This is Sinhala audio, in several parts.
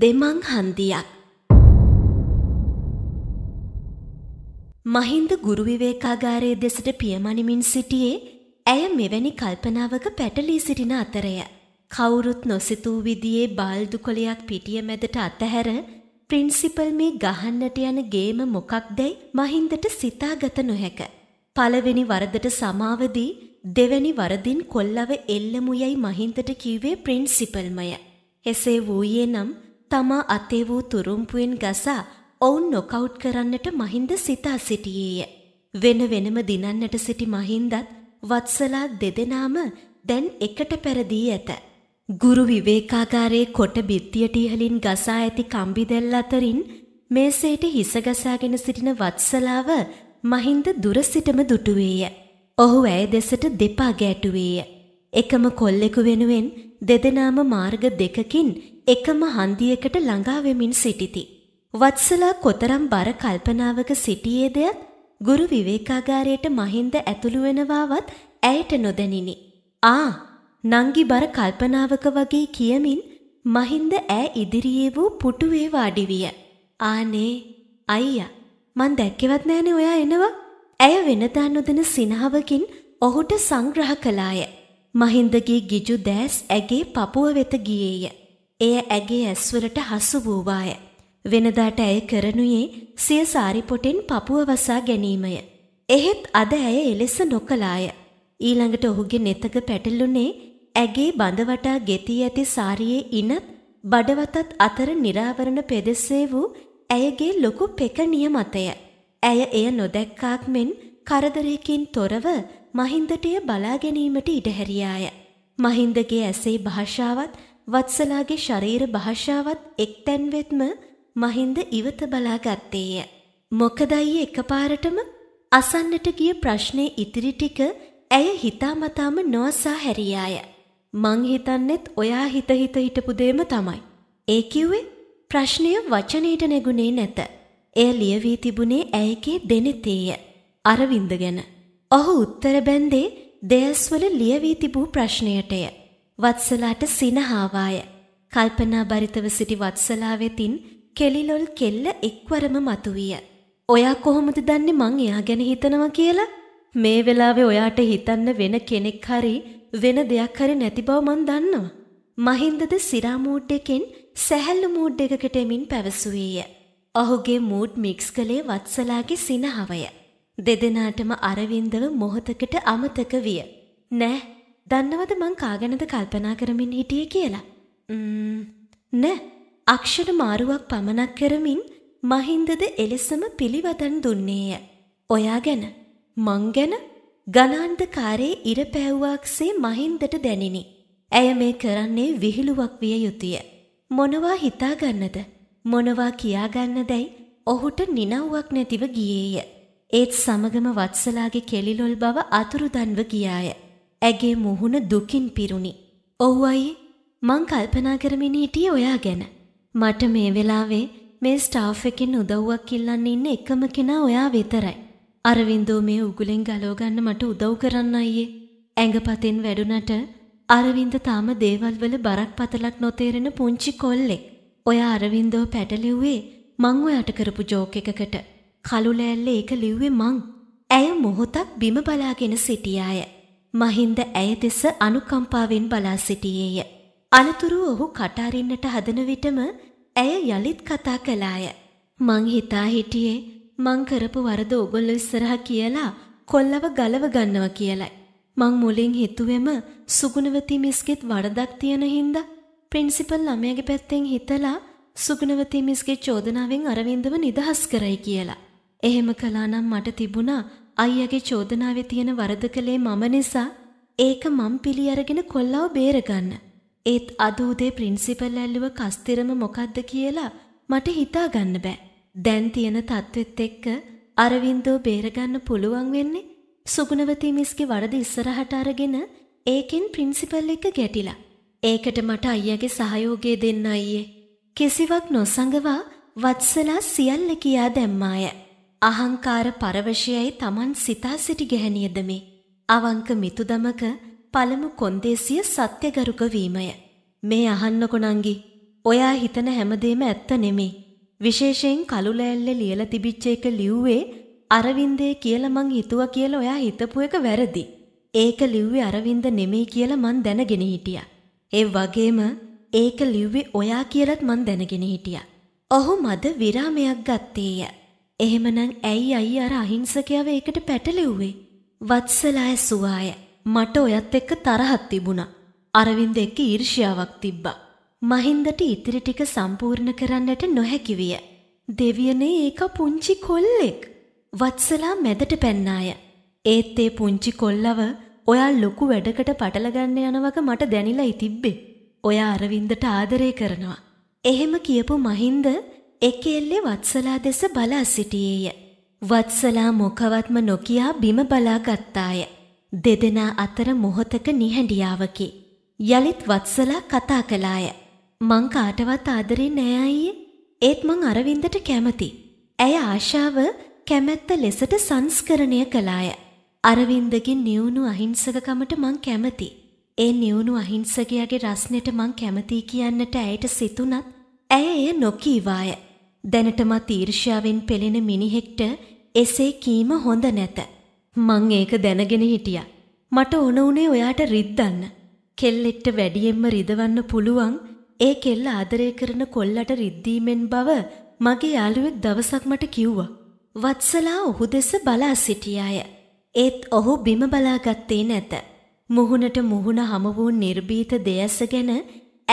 දෙමං හන්දියක් මහින්ද ගුරු විවේකාගාරයේ දෙසට පියමණිමින් සිටියේ ඇය මෙවැනි කල්පනාවක පැටලී සිටින අතරය. කවුරුත් නොසිතූ විදියේ බාල්දුකොලයක් පිටිය මැදට අතහැර ප්‍රින්සිපල් මේ ගහන්නට යන ගේම මොකක්දැයි මහින්දට සිතාගත නොහැක. පළවෙනි වරදට සමාවදී දෙවැනි වරදින් කොල්ලව එල්ලමු යයි මහින්දට කිව්වේ ප්‍රින්සිපල්මය. එසේ වූයේ නම් තමා අතේ වූ තුරුම්පුවෙන් ගසා ඔවුන් නොකවුට් කරන්නට මහින්ද සිතා සිටියේය. වෙන වෙනම දිනන්නට සිටි මහින්දත් වත්සලා දෙදෙනාම දැන් එකට පැරදී ඇත. ගුරු විවේකාගාරයේ කොට බිත්තියට ඉහලින් ගසා ඇති කම්බි දෙල් අතරින් මේසේට හිස ගසාගෙන සිටින වත්සලාව මහින්ද දුර සිටම දුටුවේය. ඔහු ඇය දෙසට දෙපා ගැටුවේය. එකම කොල්ලෙකු වෙනුවෙන් දෙදෙනාම මාර්ග දෙකකින් එකම හන්දියකට ළඟාවෙමින් සිටිති. වත්සලා කොතරම් බර කල්පනාවක සිටියේ දෙයක් ගුරු විවේකාගාරයට මහින්ද ඇතුළු වෙනවාවත් ඇයට නොදැනිනි. ආ නංගි බර කල්පනාවක වගේ කියමින් මහින්ද ඈ ඉදිරියේ වූ පුටුවේ වාඩි විය. ආනේ අයියා මං දැක්කෙවත් නෑනේ ඔයා එනවා. ඇය වෙනදා නොදෙන සිනහවකින් ඔහුට සංග්‍රහ කළාය. මහින්දගේ ගිජු දෑස් ඇගේ පපුව වෙත ගියේය. එය ඇගේ ඇස්වලට හසු වූවාය. වෙනදාට ඇය කරනුයේ සිය සාරිපොටෙන් පපුව වසා ගැනීමය. එහෙත් අද ඇය එලෙස නොකලාය. ඊළඟට ඔහුගේ නෙතක පැටලුනේ ඇගේ බඳවටා ගෙතී ඇති සාරියේ ඉනත් බඩවතත් අතර නිරාවරණ පෙදෙස්සේ වූ ඇයගේ ලොකු පෙකණිය මතය. ඇය එය නොදැක්කාක් මෙන් කරදරයකින් තොරව මහින්දටය බලා ගැනීමට ඉඩහැරියාය. මහින්දගේ ඇසේ භාෂාවත් වත්සලාගේ ශරීර භාෂාවත් එක්තැන්වෙත්ම මහින්ද ඉවත බලාගත්තේය. මොකදයි එකපාරටම අසන්නට ගිය ප්‍රශ්නේ ඉතිරි ටික ඇය හිතාමතාම නොඅසා හැරියාය. මං හිතන්නෙත් ඔයා හිත හිත හිටපු දෙම තමයි. ඒ කිව්වේ ප්‍රශ්නය වචනයට නැගුණේ නැත. එය ලියවී තිබුණේ ඇයගේ දෙනෙතේය. අරවින්ද ගැන ඔහු උත්තර බැන්දේ දෙයස්වල ලියවී තිබූ ප්‍රශ්නයටය. වත්සලාට සිනහාවාය. කල්පනා බරිතව සිටි වත්සලා වෙතින් කෙලිලොල් කෙල්ල එක්වරම මතුවිය. ඔයා කොහොමද දන්නේ මං එයා ගැන හිතනවා කියලා? මේ වෙලාවේ ඔයාට හිතන්න වෙන කෙනෙක් හරි වෙන දෙයක් හරි නැති බව මං දන්නවා. මහින්දද සිරා මූඩ් එකෙන් සැහැල්ලු මූඩ් එකකට එමින් පැවසුවේය. ඔහුගේ මූඩ් මික්ස් කළේ වත්සලාගේ සිනහවය. දෙදෙනාටම අරවින්දව මොහොතකට අමතක විය. නෑ දන්නවද මං කාගැනද කල්පනා කරමින් හිටිය කියලා. නෑ අක්ෂර මාරුවක් පමණක් කරමින් මහින්දද එලෙසම පිළිවදන් දුන්නේය. ඔයා ගැන මං ගැන ගනාන්දකාරයේ ඉර පැව්වාක්සේ මහින්දට දැනිනි. ඇය මේ කරන්නේ විහිළුවක් විය යුතුය. මොනවා හිතාගන්නද මොනවා කියාගන්නදැයි ඔහුට නිනව්වක් නැතිව ගියේය. ඒත් සමගම වත්සලාගේ කෙලිලොල් බව අතුරුදන්ව ගියාය. ඇගේ මුහුණ දුකින් පිරුණි. ඔව් අයියේ මං කල්පනා කරමින් හිටියේ ඔයා ගැන. මට මේ වෙලාවේ මේ ස්ටාෆ් එකෙන් උදව්වක් ඉල්ලන්න ඉන්න එකම කෙනා ඔයා විතරයි. අරවින්දෝ මේ උගුලෙන් ගලව ගන්න මට උදව් කරන්න අයියේ. ඇඟපතෙන් වැඩුණට අරවින්ද තාම දේවල් වල බරක් පතලක් නොතේරෙන පුංචි කොල්ලෙක්. ඔයා අරවින්දෝ පැටලෙව්වේ මං ඔයාට කරපු ජෝක් එකකට. කළු ලෑල්ල ඒක ලිව්වේ මං. ඇය මොහොතක් බිම බලාගෙන සිටියාය. මහින්ද ඇය දෙස අනුකම්පාවෙන් බලා සිටියේය. අනතුරුව ඔහු කටාරින්නට හදන විටම ඇය යළිත් කතා කළාය. මං හිතා හිටියේ මං කරපු වරද ඔගොල්ලෝ ඉස්සරහ කියලා කොල්ලව ගලව ගන්නවා කියලයි. මං මුලින් හිතුවෙම සුගුණවති මිස්ගෙත් වරදක් තියෙන හින්දා ප්‍රින්සිපල් ළමයාගේ පැත්තෙන් හිතලා සුගුණවති මිස්ගේ චෝදනාවෙන් අරවින්දව නිදහස් කරයි කියලා. එහෙම කළානම් මට තිබුණා අයියගේ චෝදනාවේ තියෙන වරද කළේ මම නිසා ඒක මම් පිළි අරගෙන කොල්ලව බේරගන්න. ඒත් අද උදේ ප්‍රින්සිපල් ඇල්ලුව කස්තිරම මොකද්ද කියලා මට හිතාගන්න බෑ. දැන් තියෙන තත්ත්වෙත් එක්ක අරවින්දෝ බේරගන්න පුළුවන් වෙන්නේ සුගුණවතී මිස්ගේ වරද ඉස්සරහට අරගෙන ඒකෙන් ප්‍රින්සිපල් එක ගැටිලා. ඒකට මට අයියගේ සහයෝගය දෙන්න අයියේ. කිසිවක් නොසඟවා වත්සලා සියල්ල කියා දැම්මාය. අහංකාර පරවශයයි Taman සිතා සිටි ගැහණියද මේ අවංක මිතුදමක පළමු කොන්දේසිය සත්‍යගරුක වීමය මේ අහන්නකො නංගි ඔයා හිතන හැමදේම ඇත්ත නෙමේ විශේෂයෙන් කලුලෑල්ලේ ලියලා තිබිච්ච එක ලිව්වේ අරවින්දේ කියලා මං හිතුවා කියලා ඔයා හිතපු එක වැරදි ඒක ලිව්වේ අරවින්ද නෙමෙයි කියලා මං දැනගෙන හිටියා ඒ වගේම ඒක ලිව්වේ ඔයා කියලත් මං දැනගෙන හිටියා ඔහු මද විරාමයක් ගත්තේය එහෙමනම් ඇයි අයි අර අහිංසකයව ඒකට පැටලෙව්වේ? වත්සලා ඇසුවාය. මට ඔයත් එක්ක තරහක් තිබුණා. අරවින්ද එක්ක ඊර්ෂ්‍යාවක් තිබ්බා. මහින්දට ඉතිරි ටික සම්පූර්ණ කරන්නට නොහැකි විය. දෙවියනේ ඒක පුංචි කොල්ලෙක්. වත්සලා මැදට පැන්නාය. ඒත් ඒ පුංචි කොල්ලව ඔයා ලොකු වැඩකට පටලගන්න යනවක මට දැනිලා ඉතිබ්බේ. ඔයා අරවින්දට ආදරය කරනවා. එහෙම කියපු මහින්ද එකෙල්ලේ වත්සලා දෙස බලා සිටියේය. වත්සලා මොකවත්ම නොකියා බිම බලා ගත්තාය. දෙදෙනා අතර මොහොතක නිහඬියාවකි. යලිත් වත්සලා කතා කළාය. මං කාටවත් ආදරේ නෑ අයියේ. ඒත් මං අරවින්දට කැමති. ඇය ආශාව කැමැත්ත ලෙසට සංස්කරණය කළාය. අරවින්දගේ නියුණු අහිංසකකමට මං කැමති. ඒ නියුණු අහිංසකයාගේ රස්නෙට මං කැමතියි කියන්නට ඇයට සිතුනත් ඇය එය නොකීවාය. දැනටමත් ඊර්ෂ්‍යාවෙන් පෙළෙන මිනිහෙක්ට එසේ කීම හොඳ නැත. මං ඒක දැනගෙන හිටියා. මට ඕන උනේ ඔයාට රිද්දන්න. කෙල්ලෙක්ට වැඩියෙන්ම රිදවන්න පුළුවන් ඒ කෙල්ල ආදරය කරන කොල්ලට රිද්දීමෙන් බව මගේ යාළුවෙක් දවසක් මට කිව්වා. වත්සලා ඔහු දෙස බලා සිටියාය. ඒත් ඔහු බිම බලාගත්තේ නැත. මුහුණට මුහුණ හම වූ නිර්භීත දෙයස ගැන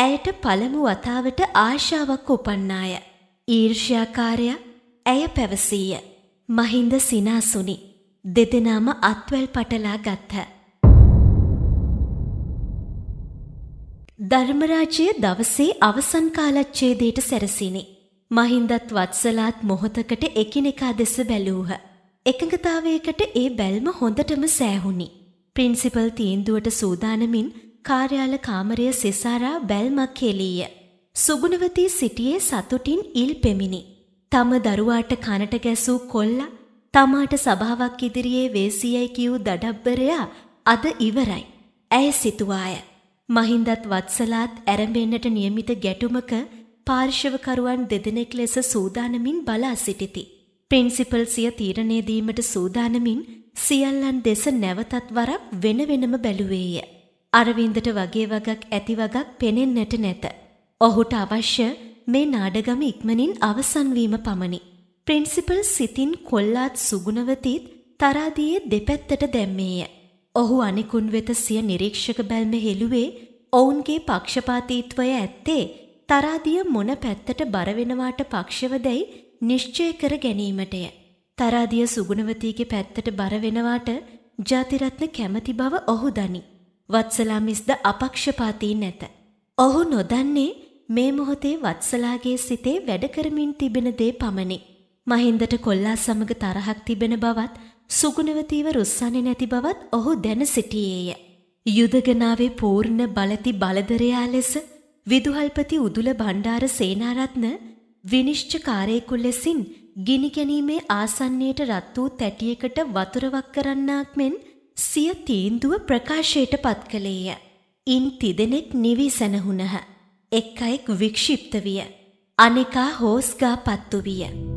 ඇයට පළමු වතාවට ආශාවක් උපන්නාය. ඊර්ෂ්‍යාකාරයා ඇය පැවසීය. මහින්ද සිනාසුනි. දෙදෙනාම අත්වැල් පටලා ගත්හ. ධර්මරාජය දවසේ අවසන් කාලච්ඡේදයට සැරසිනි. මහින්දත් වත්සලාත් මොහොතකට එකිනෙකා දෙස බැලූහ. එකඟතාවයකට ඒ බැල්ම හොඳටම සෑහුණි. ප්‍රින්සිපල් තීන්දුවට සූදානමින් කාර්යාල කාමරය සෙසාරා බැල්මක් හෙලීය. සුගුණවතී සිටියේ සතුටින් ඉල් පෙමිණි. තම දරුවාට කනට ගැසූ කොල්ල තමාට සභාවක් ඉදිරියේ වේසියයි කියූ දඩබ්බරයා අද ඉවරයි. ඇය සිතුවාය. මහින්දත් වත්සලාත් ඇරඹෙන්නට නියමිත ගැටුමක පාර්ශවකරුවන් දෙදෙනෙක් ලෙස සූදානමින් බලා සිටිති. ප්‍රින්සිපල් සිය තීරණය දීමට සූදානමින් සියල්ලන් දෙස නැවතත් වරක් වෙන වෙනම බැලුවේය. අරවින්දට වගේ වගක් ඇති වගක් පෙනෙන්නට නැත. ඔහුට අවශ්‍ය මේ නාඩගම ඉක්මනින් අවසන්වීම පමණි. ප්‍රින්සිපල් සිතින් කොල්ලාත් සුගුණවතීත් තරාදියේ දෙපැත්තට දැම්මේය. ඔහු අනිකුන් වෙත සිය නිරීක්ෂක බැල්ම හෙළුවේ ඔවුන්ගේ පක්ෂපාතීත්වය ඇත්තේ තරාදිය මොන පැත්තට බරවෙනවාට පක්ෂවදැයි නිශ්චය කර ගැනීමටය. තරාදිය සුගුණවතීගේ පැත්තට බරවෙනවාට ජාතිරත්න කැමති බව ඔහු දනි. වත්සලාමිස්ද අපක්ෂපාතී නැත. ඔහු නොදන්නේ මේ මොහොතේ වත්සලාගේ සිතේ වැඩ කරමින් තිබෙන දේ පමණි. මහින්දට කොල්ලා සමග තරහක් තිබෙන බවත් සුගුණවතීව රුස්සන්නේ නැති බවත් ඔහු දැන සිටියේය. යුදගනාවේ පූර්ණ බලති බලදරයා ලෙස විදුහල්පති උදුල බණ්ඩාර සේනාරත්න විනිශ්චකාරයෙකු ලෙසින් ගිනි ගැනීමේ ආසන්නයට රත් වූ තැටියකට වතුරවක් කරන්නාක් මෙන් සිය තීන්දුව ප්‍රකාශයට පත් කළේය. ඉන් තිදෙනෙක් නිවී සැනහුණහ. එක් අයෙක් වික්ෂිප්ත විය. අනෙකා හෝස්ගා පත්තු විය.